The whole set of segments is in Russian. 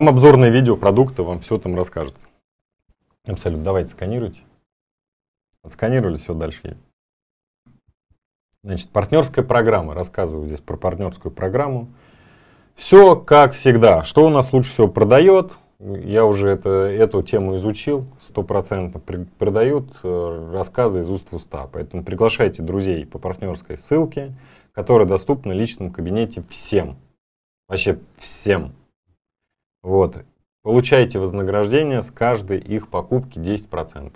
Там обзорное видео продукта вам все там расскажется. Абсолютно. Давайте сканируйте. Отсканировали, все дальше. Значит, партнерская программа. Рассказываю здесь про партнерскую программу. Все как всегда. Что у нас лучше всего продает? Я уже это, эту тему изучил, стопроцентно продают э, рассказы из уст в уста. Поэтому приглашайте друзей по партнерской ссылке, которая доступна в личном кабинете всем. Вообще всем. Вот. Получаете вознаграждение с каждой их покупки 10%.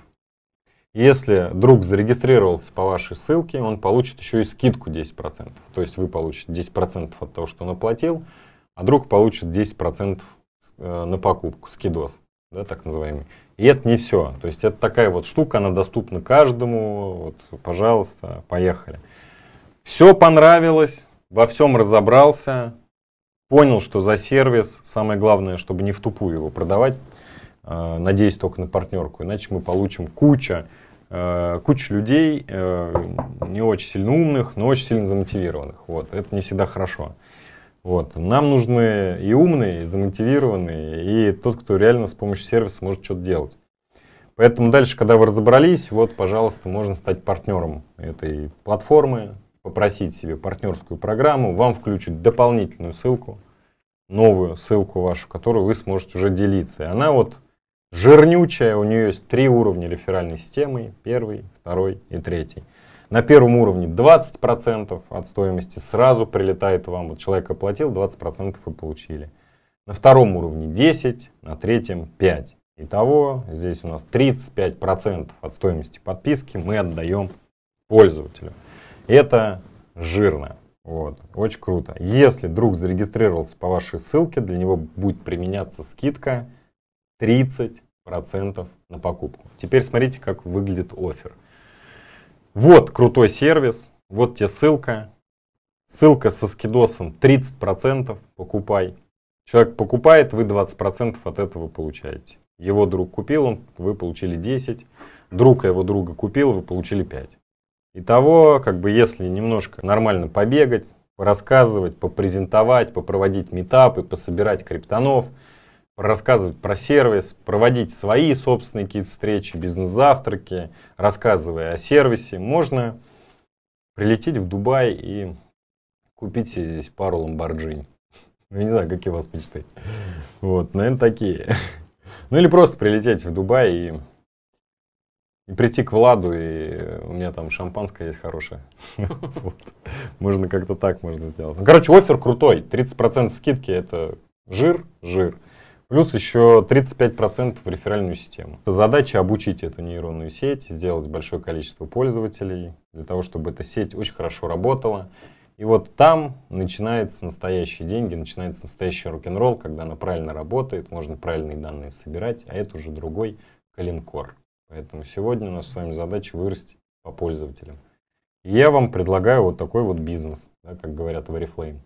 Если друг зарегистрировался по вашей ссылке, он получит еще и скидку 10%. То есть вы получите 10% от того, что он оплатил, а друг получит 10% э, на покупку, скидос, да, так называемый. И это не все. То есть это такая вот штука, она доступна каждому. Вот, пожалуйста, поехали. Все понравилось, во всем разобрался, понял, что за сервис самое главное, чтобы не в тупую его продавать, э, надеюсь только на партнерку, иначе мы получим куча, э, кучу людей, э, не очень сильно умных, но очень сильно замотивированных. Вот. Это не всегда хорошо. Вот. Нам нужны и умные, и замотивированные, и тот, кто реально с помощью сервиса может что-то делать. Поэтому дальше, когда вы разобрались, вот, пожалуйста, можно стать партнером этой платформы, попросить себе партнерскую программу, вам включат дополнительную ссылку, новую ссылку вашу, которую вы сможете уже делиться. И она вот жирнючая, у нее есть три уровня реферальной системы, первый, второй и третий. На первом уровне 20% от стоимости сразу прилетает вам. Вот человек оплатил, 20% вы получили. На втором уровне 10, на третьем 5. Итого здесь у нас 35% от стоимости подписки мы отдаем пользователю. Это жирно. Вот, очень круто. Если друг зарегистрировался по вашей ссылке, для него будет применяться скидка 30% на покупку. Теперь смотрите, как выглядит офер. Вот крутой сервис, вот тебе ссылка. Ссылка со скидосом 30%, покупай. Человек покупает, вы 20% от этого получаете. Его друг купил, он, вы получили 10. Друг его друга купил, вы получили 5. Итого, как бы если немножко нормально побегать, рассказывать, попрезентовать, попроводить метапы, пособирать криптонов, рассказывать про сервис, проводить свои собственные какие-то встречи, бизнес-завтраки, рассказывая о сервисе, можно прилететь в Дубай и купить себе здесь пару ламборджини. Я не знаю, какие у вас мечты. Вот, наверное, такие. Ну или просто прилететь в Дубай и и прийти к Владу, и у меня там шампанское есть хорошее. Можно как-то так можно сделать. Ну, короче, офер крутой. 30% скидки это жир, жир. Плюс еще 35% в реферальную систему. Задача обучить эту нейронную сеть, сделать большое количество пользователей, для того, чтобы эта сеть очень хорошо работала. И вот там начинаются настоящие деньги, начинается настоящий рок-н-ролл, когда она правильно работает, можно правильные данные собирать, а это уже другой калинкор Поэтому сегодня у нас с вами задача вырасти по пользователям. И я вам предлагаю вот такой вот бизнес, да, как говорят в Oriflame.